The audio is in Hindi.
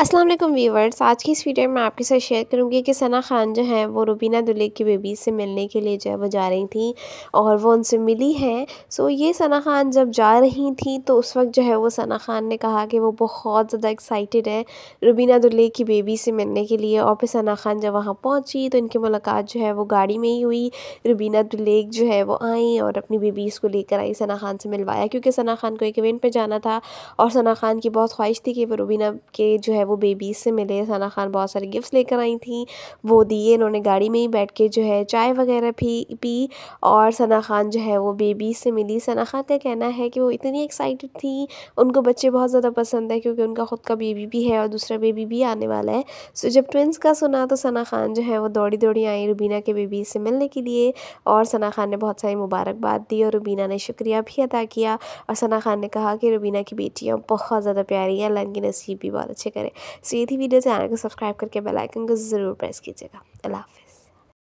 असलम वीवर्स आज की इस वीडियो में आपके साथ शेयर करूंगी कि सना खान जो है वो रुबीना दुल्हे की बेबी से मिलने के लिए जो है वो जा रही थी और वो उनसे मिली हैं सो ये सना खान जब जा रही थी तो उस वक्त जो है वो सना खान ने कहा कि वो बहुत ज़्यादा एक्साइटेड है रुबीना दुल्हे की बेबी से मिलने के लिए और फिर सना खान जब वहाँ पहुँची तो इनकी मुलाकात जो है वो गाड़ी में ही हुई रुबीना दुल्हे जो है वो आई और अपनी बेबीज़ को लेकर आई सना खान से मिलवाया क्योंकि सना खान को एक इवेंट पर जाना था और सना खान की बहुत ख्वाहिश थी कि वो रुबीना के जो है वो बेबीज़ से मिले सना खान बहुत सारे गिफ्ट्स लेकर आई थी वो दिए इन्होंने गाड़ी में ही बैठ के जो है चाय वगैरह पी पी और सना खान जो है वो बेबीज़ से मिली सना खान का कहना है कि वो इतनी एक्साइटेड थी उनको बच्चे बहुत ज़्यादा पसंद है क्योंकि उनका ख़ुद का बेबी भी है और दूसरा बेबी भी आने वाला है सो जब ट्विंस का सुना तो सना खान जो है वो दौड़ी दौड़ी आई रुबीना के बेबीज़ से मिलने के लिए और सना खान ने बहुत सारी मुबारकबाद दी और रुबीना ने शुक्रिया भी अदा किया और सना खान ने कहा कि रुबीना की बेटियाँ बहुत ज़्यादा प्यारी हैं अल्लाह की नसीब भी बहुत अच्छे करें सो ये थी वीडियो चैनल को सब्सक्राइब करके बेलाइकन को ज़रूर प्रेस कीजिएगा अल्लाह